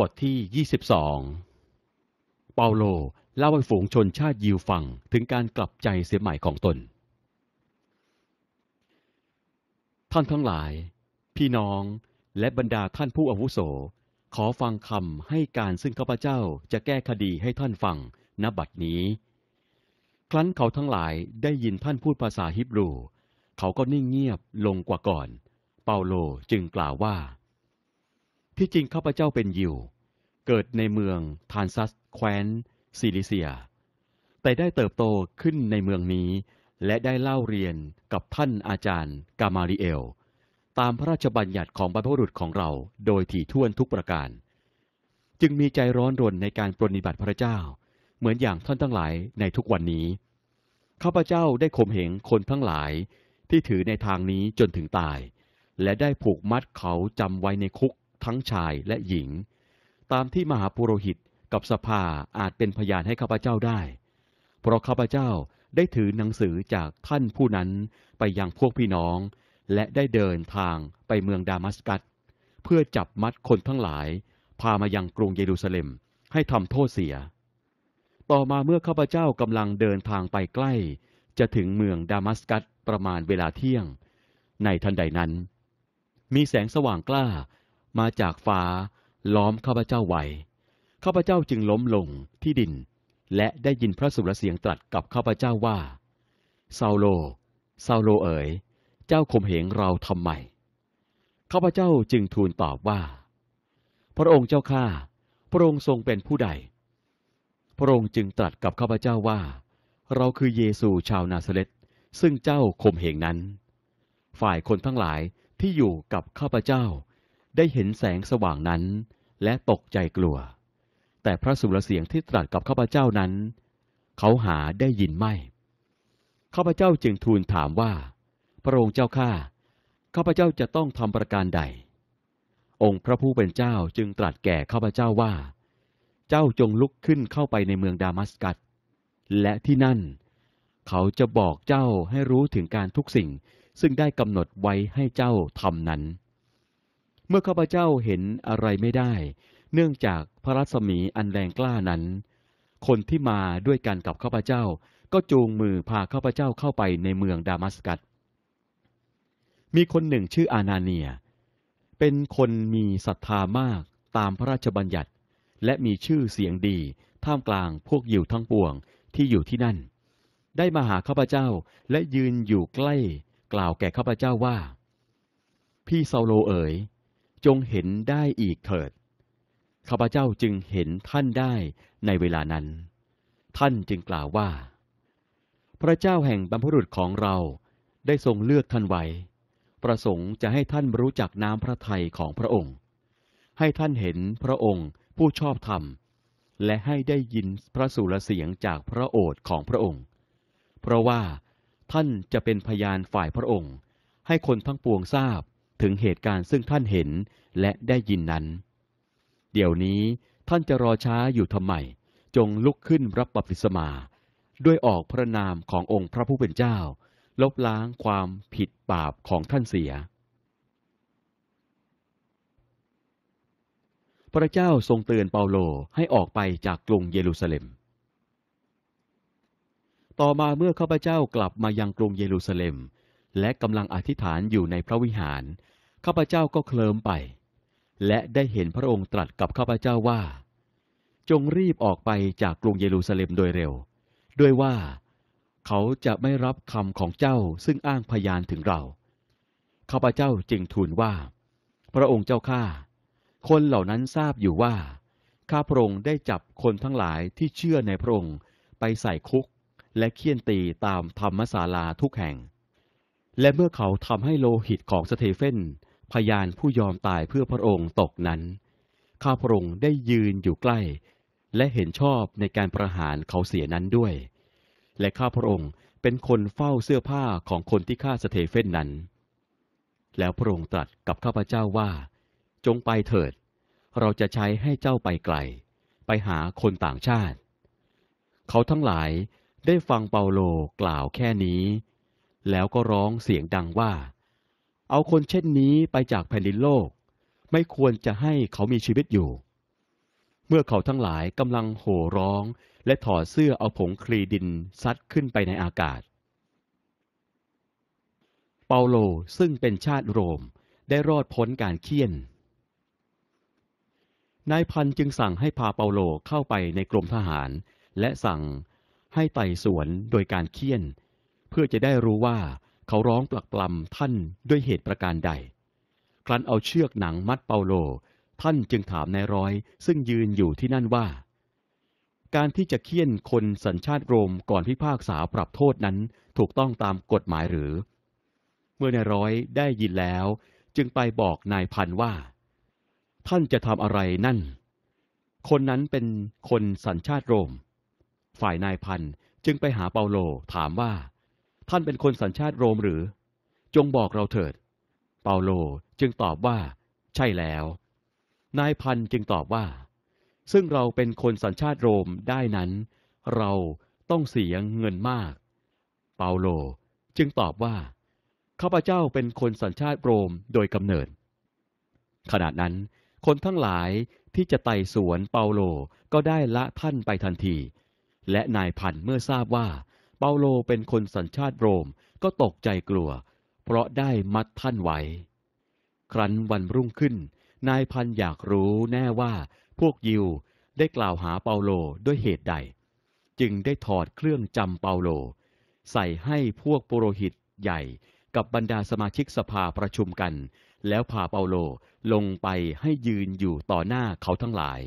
บทที่ 22 เปาโลเล่าให้ฝูงชนชาติยิวฟัง ถึงการกลับใจเสียใหม่ของตน ท่านทั้งหลาย พี่น้องและบรรดาท่านผู้อาวุโส ขอฟังคำให้การซึ่งข้าพเจ้าจะแก้คดีให้ท่านฟังณบัดนี้ ครั้นเขาทั้งหลายได้ยินท่านพูดภาษาฮิบรู เขาก็นิ่งเงียบลงกว่าก่อน เปาโลจึงกล่าวว่าที่จริงข้าพเจ้าเป็นยิวเกิดในเมืองทานซัสแคว้น ซิลิเซียแต่ได้เติบโตขึ้นในเมืองนี้ และได้เล่าเรียนกับท่านอาจารย์ กามาริเอล ตามพระราชบัญญัติของบรรพบุรุษของเราโดยถี่ถ้วนทุกประการ จึงมีใจร้อนรนในการปรนิบัติพระเจ้าเหมือนอย่างท่านทั้งหลายในทุกวันนี้ ข้าพเจ้าได้ข่มเหงคนทั้งหลาย ที่ถือในทางนี้จนถึงตาย และได้ผูกมัดเขาจำไว้ในคุกทั้งชายและหญิง ตามที่มหาปุโรหิตกับสภาอาจเป็นพยานให้ข้าพเจ้าได้ เพราะข้าพเจ้าได้ถือหนังสือจากท่านผู้นั้นไปยังพวกพี่น้อง และได้เดินทางไปเมืองดามัสกัสเพื่อจับมัดคนทั้งหลาย พามายังกรุงเยรูซาเล็มให้ทำโทษเสีย ต่อมาเมื่อข้าพเจ้ากำลังเดินทางไปใกล้ จะถึงเมืองดามัสกัสประมาณเวลาเที่ยง ในทันใดนั้น มีแสงสว่างกล้ามาจากฟ้าล้อมข้าพเจ้าไว้ข้าพเจ้าจึงล้มลงที่ดิน และได้ยินพระสุรเสียงตรัสกับข้าพเจ้าว่าซาโลซาโลเอ๋ยเจ้าข่มเหงเราทำไมข้าพเจ้าจึงทูลตอบว่า พระองค์เจ้าข้าพระองค์ทรงเป็นผู้ใด พระองค์จึงตรัสกับข้าพเจ้าว่า เราคือเยซูชาวนาซาเลตซึ่งเจ้าข่มเหงนั้น ฝ่ายคนทั้งหลายที่อยู่กับข้าพเจ้าได้เห็นแสงสว่างนั้นและตกใจกลัว แต่พระสุรเสียงที่ตรัสกับข้าพเจ้านั้น เขาหาได้ยินไม่ ข้าพเจ้าจึงทูลถามว่า พระองค์เจ้าข้า ข้าพเจ้าจะต้องทำประการใด องค์พระผู้เป็นเจ้าจึงตรัสแก่ข้าพเจ้าว่า เจ้าจงลุกขึ้นเข้าไปในเมืองดามัสกัส และที่นั่น เขาจะบอกเจ้าให้รู้ถึงการทุกสิ่ง ซึ่งได้กำหนดไว้ให้เจ้าทำนั้นมื่อข้าพเจ้าเห็นอะไรไม่ได้ เนื่องจากพระรัศมีอันแรงกล้านั้น คนที่มาด้วยกันกับข้าพเจ้าก็จูงมือพาข้าพเจ้าเข้าไปในเมืองดามัสกัสมีคนหนึ่งชื่ออานาเนีย เป็นคนมีศรัทธามากตามพระราชบัญญัติ และมีชื่อเสียงดีท่ามกลางพวกยิวทั้งปวงที่อยู่ที่นั่น ได้มาหาข้าพเจ้าและยืนอยู่ใกล้ กล่าวแก่ข้าพเจ้าว่า พี่เซาโลเอ๋ยจงเห็นได้อีกเถิด ข้าพเจ้าจึงเห็นท่านได้ในเวลานั้น ท่านจึงกล่าวว่า พระเจ้าแห่งบรรพุรุษของเราได้ทรงเลือกท่านไว้ประสงค์จะให้ท่านรู้จักน้ำพระทัยของพระองค์ ให้ท่านเห็นพระองค์ผู้ชอบธรรม และให้ได้ยินพระสุรเสียงจากพระโอษฐ์ของพระองค์ เพราะว่าท่านจะเป็นพยานฝ่ายพระองค์ให้คนทั้งปวงทราบถึงเหตุการณ์ซึ่งท่านเห็นและได้ยินนั้น เดี๋ยวนี้ท่านจะรอช้าอยู่ทำไมจงลุกขึ้นรับบัพติศมา ด้วยออกพระนามขององค์พระผู้เป็นเจ้า ลบล้างความผิดบาปของท่านเสีย พระเจ้าทรงเตือนเปาโลให้ออกไปจากกรุงเยรูซาเล็ม ต่อมาเมื่อข้าพเจ้ากลับมายังกรุงเยรูซาเล็มและกำลังอธิษฐานอยู่ในพระวิหาร ข้าพเจ้าก็เคลิมไป และได้เห็นพระองค์ตรัสกับข้าพเจ้าว่า จงรีบออกไปจากกรุงเยรูซาเล็มโดยเร็ว ด้วยว่า เขาจะไม่รับคำของเจ้าซึ่งอ้างพยานถึงเราข้าพเจ้าจึงทูลว่า พระองค์เจ้าข้า คนเหล่านั้นทราบอยู่ว่า ข้าพระองค์ได้จับคนทั้งหลายที่เชื่อในพระองค์ไปใส่คุกและเคี่ยนตีตามธรรมศาลาทุกแห่งและเมื่อเขาทำให้โลหิตของสเตเฟนพยานผู้ยอมตายเพื่อพระองค์ตกนั้น ข้าพระองค์ได้ยืนอยู่ใกล้ และเห็นชอบในการประหารเขาเสียนั้นด้วย และข้าพระองค์เป็นคนเฝ้าเสื้อผ้าของคนที่ฆ่าสเตเฟนนั้น แล้วพระองค์ตรัสกับข้าพเจ้าว่า จงไปเถิด เราจะใช้ให้เจ้าไปไกลไปหาคนต่างชาติ เขาทั้งหลายได้ฟังเปาโลกล่าวแค่นี้แล้วก็ร้องเสียงดังว่า เอาคนเช่นนี้ไปจากแผ่นดินโลก ไม่ควรจะให้เขามีชีวิตอยู่ เมื่อเขาทั้งหลายกำลังโห่ร้องและถอดเสื้อเอาผงคลีดินซัดขึ้นไปในอากาศ เปาโลซึ่งเป็นชาติโรมได้รอดพ้นการเคี่ยน นายพันจึงสั่งให้พาเปาโลเข้าไปในกรมทหาร และสั่งให้ไต่สวนโดยการเคี่ยนพื่อจะได้รู้ว่าเขาร้องปลักปลำท่านด้วยเหตุประการใด ครั้นเอาเชือกหนังมัดเปาโล ท่านจึงถามนายร้อยซึ่งยืนอยู่ที่นั่นว่า การที่จะเคี่ยนคนสัญชาติโรมก่อนพิพากษาปรับโทษนั้นถูกต้องตามกฎหมายหรือ เมื่อนายร้อยได้ยินแล้ว จึงไปบอกนายพันว่า ท่านจะทำอะไรนั่น คนนั้นเป็นคนสัญชาติโรม ฝ่ายนายพันจึงไปหาเปาโลถามว่าท่านเป็นคนสัญชาติโรมหรือ จงบอกเราเถิด เปาโลจึงตอบว่า ใช่แล้ว นายพันจึงตอบว่า ซึ่งเราเป็นคนสัญชาติโรมได้นั้น เราต้องเสียเงินมาก เปาโลจึงตอบว่าข้าพเจ้าเป็นคนสัญชาติโรมโดยกำเนิดขณะนั้น คนทั้งหลายที่จะไต่สวนเปาโลก็ได้ละท่านไปทันที และนายพันเมื่อทราบว่าเปาโลเป็นคนสัญชาติโรมก็ตกใจกลัวเพราะได้มัดท่านไว้ ครั้นวันรุ่งขึ้นนายพันอยากรู้แน่ว่าพวกยิวได้กล่าวหาเปาโลด้วยเหตุใด จึงได้ถอดเครื่องจำเปาโล ใส่ให้พวกปุโรหิตใหญ่กับบรรดาสมาชิกสภาประชุมกัน แล้วพาเปาโลลงไปให้ยืนอยู่ต่อหน้าเขาทั้งหลาย